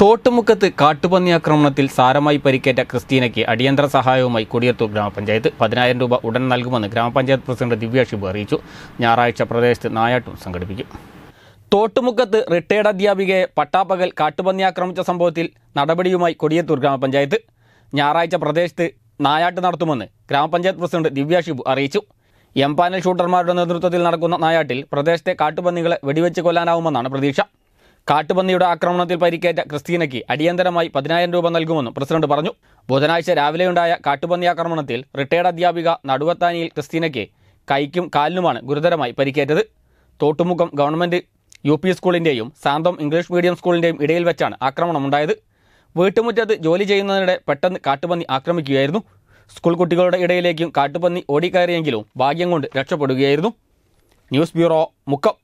തോട്ടുമുക്കത്ത് കാട്ടുപന്നി ആക്രമണത്തിൽ സാരമായി പരിക്കേറ്റ ക്രിസ്റ്റീനയ്ക്ക് അടിയന്തര സഹായവുമായി കൊടിയത്തൂർ ഗ്രാമപഞ്ചായത്ത് പതിനായിരം രൂപ ഉടൻ നൽകുമെന്ന് ഗ്രാമപഞ്ചായത്ത് പ്രസിഡന്റ് ദിവ്യ ഷിബു അറിയിച്ചു ഞായറാഴ്ച പ്രദേശത്ത് നായാട്ടും സംഘടിപ്പിക്കും തോട്ടുമുക്കത്ത് റിട്ടയർഡ് അധ്യാപികയെ പട്ടാപ്പകൽ കാട്ടുപന്നി ആക്രമിച്ച സംഭവത്തിൽ നടപടിയുമായി കൊടിയത്തൂർ ഗ്രാമപഞ്ചായത്ത് ഞായറാഴ്ച പ്രദേശത്ത് നായാട്ട് നടത്തുമെന്ന് ഗ്രാമപഞ്ചായത്ത് പ്രസിഡന്റ് ദിവ്യ ഷിബു അറിയിച്ചു എം പാനൽ ഷൂട്ടർമാരുടെ നേതൃത്വത്തിൽ നടക്കുന്ന നായാട്ടിൽ പ്രദേശത്തെ കാട്ടുപന്നികളെ വെടിവെച്ച് കൊല്ലാനാവുമെന്നാണ് പ്രതീക്ഷ കാട്ടുപന്നിയുടെ ആക്രമണത്തിൽ പരിക്കേറ്റ ക്രിസ്തീനയ്ക്ക് അടിയന്തരമായി പതിനായിരം രൂപ നൽകുമെന്നും പ്രസിഡന്റ് പറഞ്ഞു ബുധനാഴ്ച രാവിലെയുണ്ടായ കാട്ടുപന്നി ആക്രമണത്തിൽ റിട്ടയർഡ് അധ്യാപിക നടുവത്താനിയിൽ ക്രിസ്തീനയ്ക്ക് കൈക്കും കാലിനുമാണ് ഗുരുതരമായി പരിക്കേറ്റത് തോട്ടുമുഖം ഗവൺമെന്റ് യു പി സ്കൂളിൻ്റെയും സാന്തം ഇംഗ്ലീഷ് മീഡിയം സ്കൂളിൻ്റെയും ഇടയിൽ വെച്ചാണ് ആക്രമണമുണ്ടായത് വീട്ടുമുറ്റത്ത് ജോലി ചെയ്യുന്നതിനിടെ പെട്ടെന്ന് കാട്ടുപന്നി ആക്രമിക്കുകയായിരുന്നു സ്കൂൾ കുട്ടികളുടെ ഇടയിലേക്കും കാട്ടുപന്നി ഓടിക്കയറിയെങ്കിലും ഭാഗ്യം കൊണ്ട് രക്ഷപ്പെടുകയായിരുന്നു ന്യൂസ് ബ്യൂറോ മുക്കം